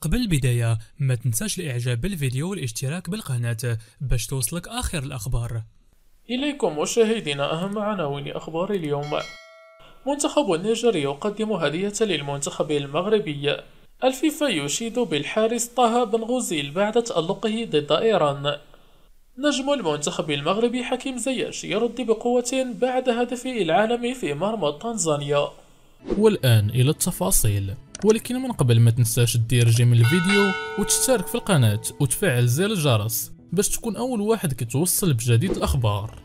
قبل البداية ما تنساش الاعجاب بالفيديو والاشتراك بالقناة باش توصلك اخر الاخبار إليكم مشاهدينا أهم عناوين أخبار اليوم منتخب النيجر يقدم هدية للمنتخب المغربي الفيفا يشيد بالحارس طه بن غزيل بعد تألقه ضد إيران نجم المنتخب المغربي حكيم زياش يرد بقوة بعد هدف العالم في مرمى تنزانيا والآن إلى التفاصيل ولكن من قبل ما تنساش دير جيم الفيديو وتشترك في القناة وتفعل زر الجرس باش تكون أول واحد كتوصل بجديد الأخبار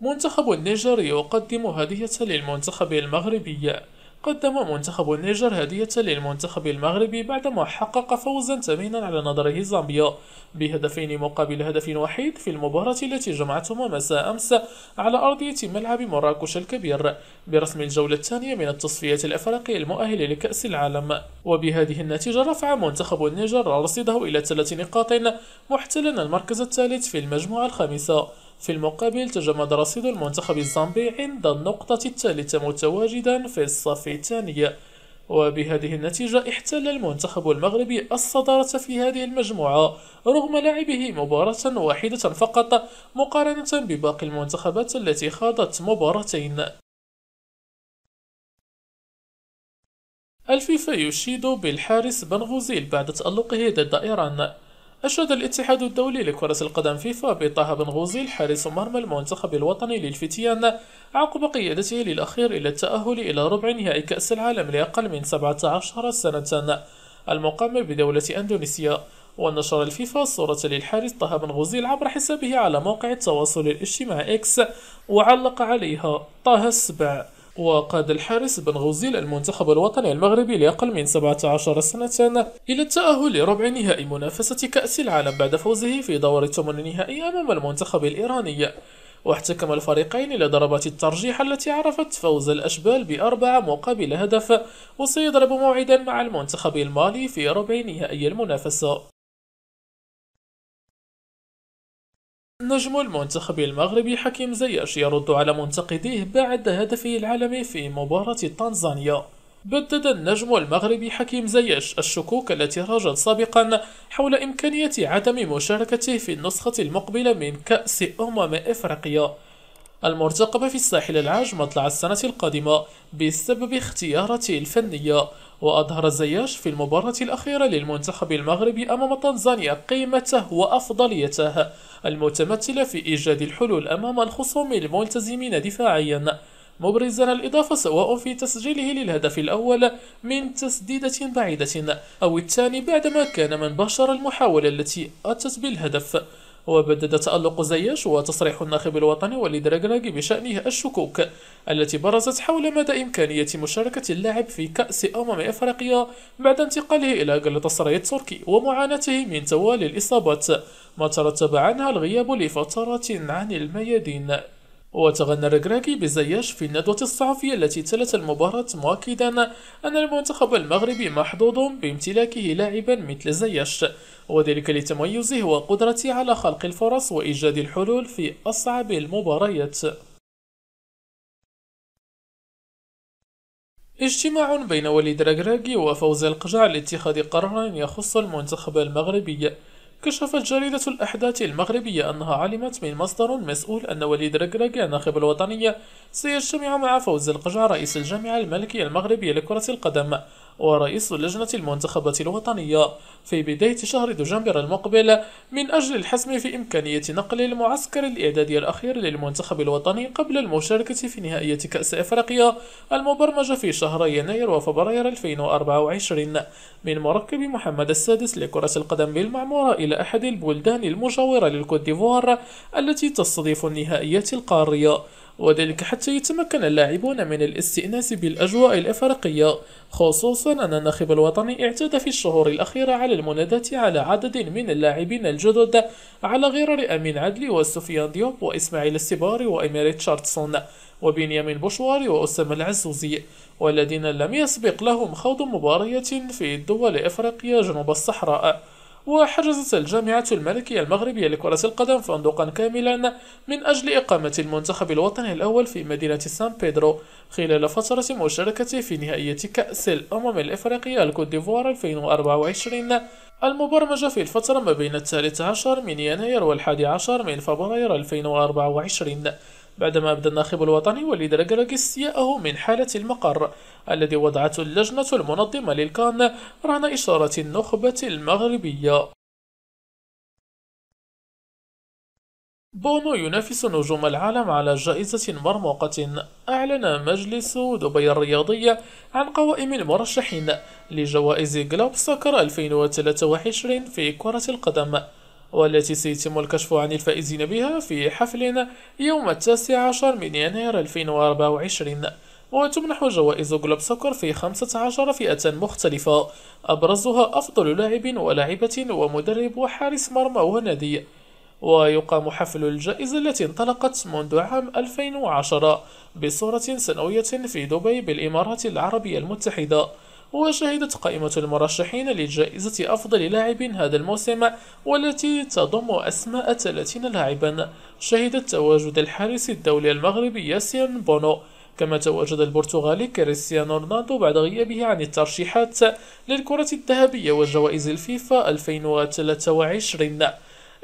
منتخب النيجر يقدم هدية للمنتخب المغربي قدم منتخب النيجر هدية للمنتخب المغربي بعدما حقق فوزا ثمينا على نظره زامبيا بهدفين مقابل هدف وحيد في المباراة التي جمعتهما مساء أمس على أرضية ملعب مراكش الكبير برسم الجولة الثانية من التصفية الأفريقية المؤهلة لكأس العالم وبهذه النتيجة رفع منتخب النيجر رصيده إلى ثلاث نقاط محتلا المركز الثالث في المجموعة الخامسة في المقابل تجمد رصيد المنتخب الزامبي عند النقطة الثالثة متواجدا في الصف الثاني وبهذه النتيجة احتل المنتخب المغربي الصدارة في هذه المجموعة رغم لعبه مباراة واحدة فقط مقارنة بباقي المنتخبات التي خاضت مباراتين الفيفا يشيد بالحارس بنغوزيل بعد تألقه ضد إيران أشاد الاتحاد الدولي لكرة القدم فيفا بطه بن غوزي حارس مرمى المنتخب الوطني للفتيان عقب قيادته للأخير إلى التأهل إلى ربع نهائي كأس العالم لأقل من 17 سنة المقام بدولة أندونيسيا ونشر الفيفا صورة للحارس طه بن غوزيل عبر حسابه على موقع التواصل الاجتماعي إكس وعلق عليها طه السبع وقاد الحارس بن غوزيل المنتخب الوطني المغربي لأقل من 17 سنة إلى التأهل لربع نهائي منافسة كأس العالم بعد فوزه في دور الثمن النهائي أمام المنتخب الإيراني واحتكم الفريقين إلى ضربات الترجيح التي عرفت فوز الأشبال بأربعة مقابل هدف وسيضرب موعدا مع المنتخب المالي في ربع نهائي المنافسة نجم المنتخب المغربي حكيم زياش يرد على منتقديه بعد هدفه العالمي في مباراة تنزانيا بدد النجم المغربي حكيم زياش الشكوك التي راجت سابقا حول إمكانية عدم مشاركته في النسخة المقبلة من كأس أمم إفريقيا المرتقبة في الساحل العاج مطلع السنة القادمة بسبب اختياراته الفنية وأظهر الزياش في المباراة الأخيرة للمنتخب المغربي أمام تنزانيا قيمته وأفضليته المتمثلة في إيجاد الحلول أمام الخصوم الملتزمين دفاعيا مبرزا الإضافة سواء في تسجيله للهدف الأول من تسديدة بعيدة أو الثاني بعدما كان من بشر المحاولة التي أتت بالهدف وبدد تألق زياش وتصريح الناخب الوطني وليد ركراكي بشأنه الشكوك التي برزت حول مدى إمكانية مشاركة اللاعب في كأس أمم أفريقيا بعد انتقاله إلى غلطسراي التركي ومعاناته من توالي الإصابات ما ترتب عنها الغياب لفترة عن الميادين وتغنى الركراكي بزياش في الندوة الصحفية التي تلت المباراة مؤكدا أن المنتخب المغربي محظوظ بامتلاكه لاعبا مثل زياش وذلك لتميزه وقدرته على خلق الفرص وإيجاد الحلول في أصعب المباريات اجتماع بين وليد ركراكي وفوز القجع لاتخاذ قرار يخص المنتخب المغربي كشفت جريدة الأحداث المغربية أنها علمت من مصدر مسؤول أن وليد ركراكا ناخب الوطنية سيجتمع مع فوز القجع رئيس الجامعة الملكية المغربية لكرة القدم ورئيس لجنة المنتخبات الوطنية في بداية شهر دجنبر المقبل من أجل الحسم في إمكانية نقل المعسكر الإعدادي الأخير للمنتخب الوطني قبل المشاركة في نهائية كأس إفريقيا المبرمجة في شهري يناير وفبراير 2024 من مركب محمد السادس لكرة القدم بالمعمورة إلى أحد البلدان المجاورة للكوت ديفوار التي تستضيف النهائيات القارية وذلك حتى يتمكن اللاعبون من الاستئناس بالأجواء الإفريقية خصوصا أن الناخب الوطني اعتاد في الشهور الأخيرة على المناداة على عدد من اللاعبين الجدد على غرار أمين عدلي وسفيان ديوب وإسماعيل السباري وإمير ريتشاردسون وبنيامين بوشواري وأسامة العزوزي والذين لم يسبق لهم خوض مباريات في الدول الإفريقية جنوب الصحراء وحجزت الجامعة الملكية المغربية لكرة القدم فندقا كاملا من أجل إقامة المنتخب الوطني الأول في مدينة سان بيدرو خلال فترة مشاركته في نهائية كأس الأمم الإفريقية الكوت ديفوار 2024 المبرمجة في الفترة ما بين الثالث عشر من يناير والحادي عشر من فبراير 2024 بعدما أبدى الناخب الوطني وليد ركركي استياءه من حالة المقر الذي وضعته اللجنة المنظمة للكان رهن إشارة النخبة المغربية بونو ينافس نجوم العالم على جائزة مرموقة أعلن مجلس دبي الرياضية عن قوائم المرشحين لجوائز جلوب سوكر 2023 في كرة القدم والتي سيتم الكشف عن الفائزين بها في حفل يوم التاسع عشر من يناير 2024 وتمنح جوائز جلوب سوكر في 15 فئة مختلفة أبرزها أفضل لاعب ولاعبة ومدرب وحارس مرمى ونادي ويقام حفل الجائزة التي انطلقت منذ عام 2010 بصورة سنوية في دبي بالإمارات العربية المتحدة وشهدت قائمة المرشحين لجائزة أفضل لاعب هذا الموسم والتي تضم أسماء 30 لاعبا شهدت تواجد الحارس الدولي المغربي ياسين بونو كما تواجد البرتغالي كريستيانو رونالدو بعد غيابه عن الترشيحات للكرة الذهبية وجوائز الفيفا 2023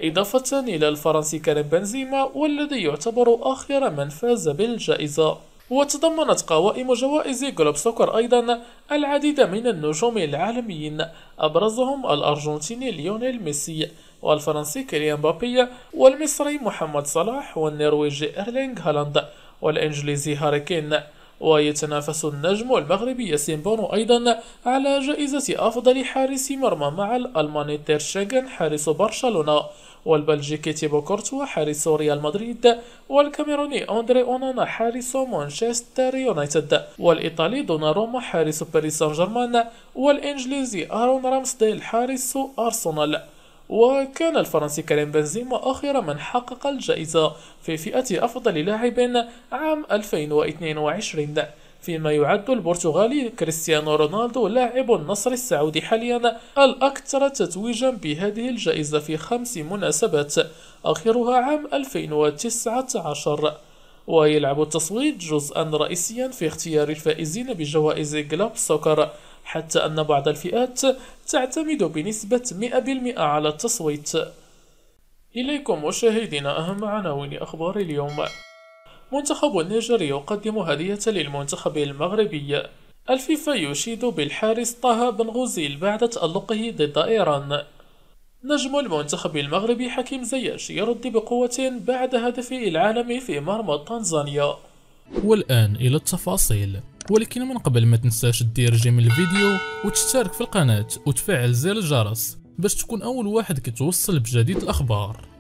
إضافة إلى الفرنسي كريم بنزيما والذي يعتبر آخر من فاز بالجائزة وتضمنت قوائم جوائز جلوب سوكر أيضا العديد من النجوم العالميين أبرزهم الأرجنتيني ليونيل ميسي والفرنسي كيليان بابي والمصري محمد صلاح والنرويجي إيرلينغ هالاند والإنجليزي هاري كين ويتنافس النجم المغربي ياسين بونو أيضا على جائزة أفضل حارس مرمى مع الألماني تيرشيغن حارس برشلونة والبلجيكي تيبو كورتوا حارس ريال مدريد والكاميروني أندري أونانا حارس مانشستر يونايتد والإيطالي دوناروما حارس باريس سان جيرمان والإنجليزي آرون رامسديل حارس أرسنال وكان الفرنسي كريم بنزيما آخر من حقق الجائزة في فئة أفضل لاعب عام 2022 فيما يعد البرتغالي كريستيانو رونالدو لاعب النصر السعودي حاليا الأكثر تتويجا بهذه الجائزة في خمس مناسبات آخرها عام 2019 ويلعب التصويت جزءا رئيسيا في اختيار الفائزين بجوائز جلوب سوكر حتى أن بعض الفئات تعتمد بنسبة 100% على التصويت إليكم مشاهدينا أهم عناوين أخبار اليوم منتخب النيجر يقدم هدية للمنتخب المغربي الفيفا يشيد بالحارس طه بن غزيل بعد تألقه ضد إيران نجم المنتخب المغربي حكيم زياش يرد بقوة بعد هدف العالم في مرمى تنزانيا والآن إلى التفاصيل ولكن من قبل ما تنساش تدير جيم الفيديو وتشترك في القناة وتفعل زر الجرس باش تكون أول واحد كتوصل بجديد الأخبار